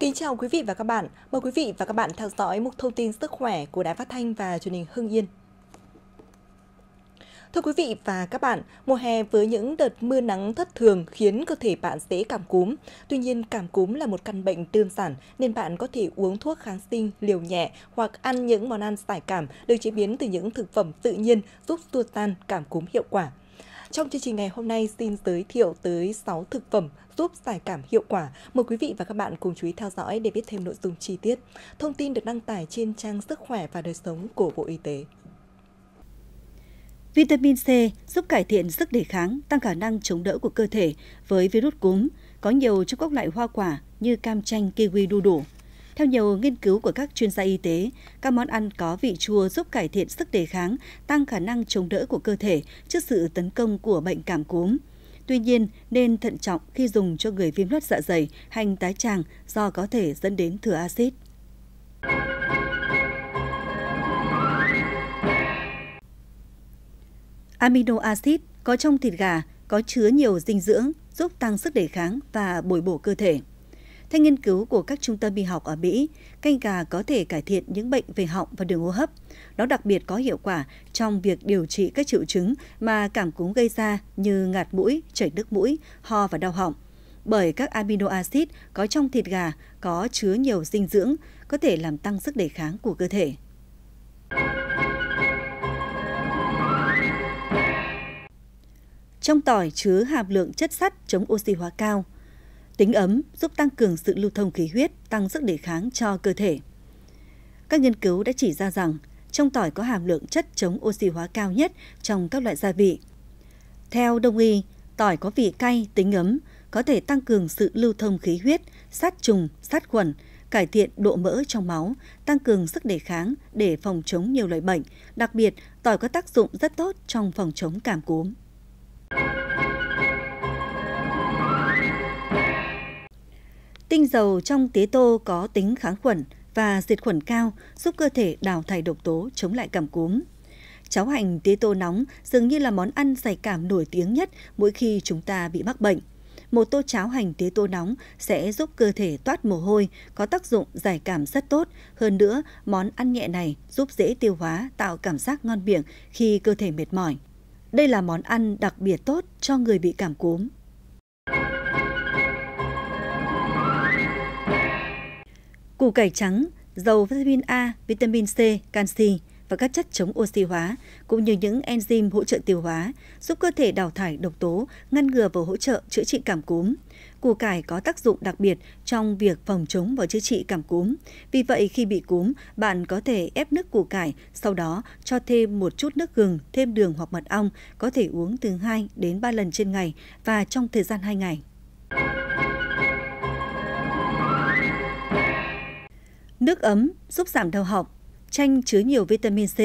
Kính chào quý vị và các bạn. Mời quý vị và các bạn theo dõi mục thông tin sức khỏe của Đài Phát Thanh và truyền hình Hưng Yên. Thưa quý vị và các bạn, mùa hè với những đợt mưa nắng thất thường khiến cơ thể bạn dễ cảm cúm. Tuy nhiên, cảm cúm là một căn bệnh đơn giản nên bạn có thể uống thuốc kháng sinh liều nhẹ hoặc ăn những món ăn giải cảm được chế biến từ những thực phẩm tự nhiên giúp tua tan cảm cúm hiệu quả. Trong chương trình ngày hôm nay xin giới thiệu tới 6 thực phẩm giúp giải cảm hiệu quả. Mời quý vị và các bạn cùng chú ý theo dõi để biết thêm nội dung chi tiết. Thông tin được đăng tải trên trang Sức khỏe và đời sống của Bộ Y tế. Vitamin C giúp cải thiện sức đề kháng, tăng khả năng chống đỡ của cơ thể với virus cúm. Có nhiều trong các loại hoa quả như cam chanh, kiwi, đu đủ theo nhiều nghiên cứu của các chuyên gia y tế, các món ăn có vị chua giúp cải thiện sức đề kháng, tăng khả năng chống đỡ của cơ thể trước sự tấn công của bệnh cảm cúm. Tuy nhiên, nên thận trọng khi dùng cho người viêm loét dạ dày, hành tái tràng do có thể dẫn đến thừa axit. Amino acid có trong thịt gà có chứa nhiều dinh dưỡng giúp tăng sức đề kháng và bồi bổ cơ thể. Theo nghiên cứu của các trung tâm y học ở Mỹ, canh gà có thể cải thiện những bệnh về họng và đường hô hấp. Nó đặc biệt có hiệu quả trong việc điều trị các triệu chứng mà cảm cúm gây ra như ngạt mũi, chảy nước mũi, ho và đau họng. Bởi các amino acid có trong thịt gà có chứa nhiều dinh dưỡng, có thể làm tăng sức đề kháng của cơ thể. Trong tỏi chứa hàm lượng chất sắt chống oxy hóa cao – Tính ấm giúp tăng cường sự lưu thông khí huyết, tăng sức đề kháng cho cơ thể. Các nghiên cứu đã chỉ ra rằng trong tỏi có hàm lượng chất chống oxy hóa cao nhất trong các loại gia vị. Theo đông y, tỏi có vị cay, tính ấm, có thể tăng cường sự lưu thông khí huyết, sát trùng, sát khuẩn, cải thiện độ mỡ trong máu, tăng cường sức đề kháng để phòng chống nhiều loại bệnh, đặc biệt tỏi có tác dụng rất tốt trong phòng chống cảm cúm. Tinh dầu trong tía tô có tính kháng khuẩn và diệt khuẩn cao, giúp cơ thể đào thải độc tố chống lại cảm cúm. Cháo hành tía tô nóng dường như là món ăn giải cảm nổi tiếng nhất mỗi khi chúng ta bị mắc bệnh. Một tô cháo hành tía tô nóng sẽ giúp cơ thể toát mồ hôi, có tác dụng giải cảm rất tốt. Hơn nữa, món ăn nhẹ này giúp dễ tiêu hóa, tạo cảm giác ngon miệng khi cơ thể mệt mỏi. Đây là món ăn đặc biệt tốt cho người bị cảm cúm. Củ cải trắng dầu vitamin A, vitamin C, canxi và các chất chống oxy hóa cũng như những enzyme hỗ trợ tiêu hóa, giúp cơ thể đào thải độc tố, ngăn ngừa và hỗ trợ chữa trị cảm cúm. Củ cải có tác dụng đặc biệt trong việc phòng chống và chữa trị cảm cúm. Vì vậy khi bị cúm, bạn có thể ép nước củ cải, sau đó cho thêm một chút nước gừng, thêm đường hoặc mật ong, có thể uống từ 2 đến 3 lần trên ngày và trong thời gian 2 ngày. Nước ấm giúp giảm đau họng, chanh chứa nhiều vitamin C,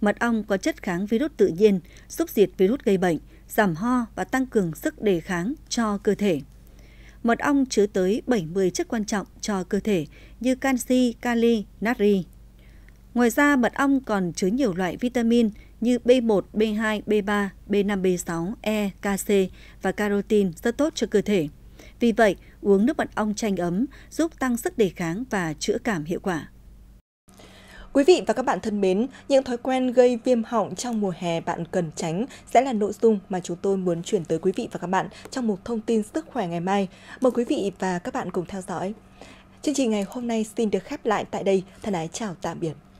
mật ong có chất kháng virus tự nhiên, giúp diệt virus gây bệnh, giảm ho và tăng cường sức đề kháng cho cơ thể. Mật ong chứa tới 70 chất quan trọng cho cơ thể như canxi, kali, natri. Ngoài ra, mật ong còn chứa nhiều loại vitamin như B1, B2, B3, B5, B6, E, KC và carotin rất tốt cho cơ thể. Vì vậy, uống nước mật ong chanh ấm giúp tăng sức đề kháng và chữa cảm hiệu quả. Quý vị và các bạn thân mến, những thói quen gây viêm họng trong mùa hè bạn cần tránh sẽ là nội dung mà chúng tôi muốn chuyển tới quý vị và các bạn trong một thông tin sức khỏe ngày mai. Mời quý vị và các bạn cùng theo dõi. Chương trình ngày hôm nay xin được khép lại tại đây. Thân ái chào tạm biệt.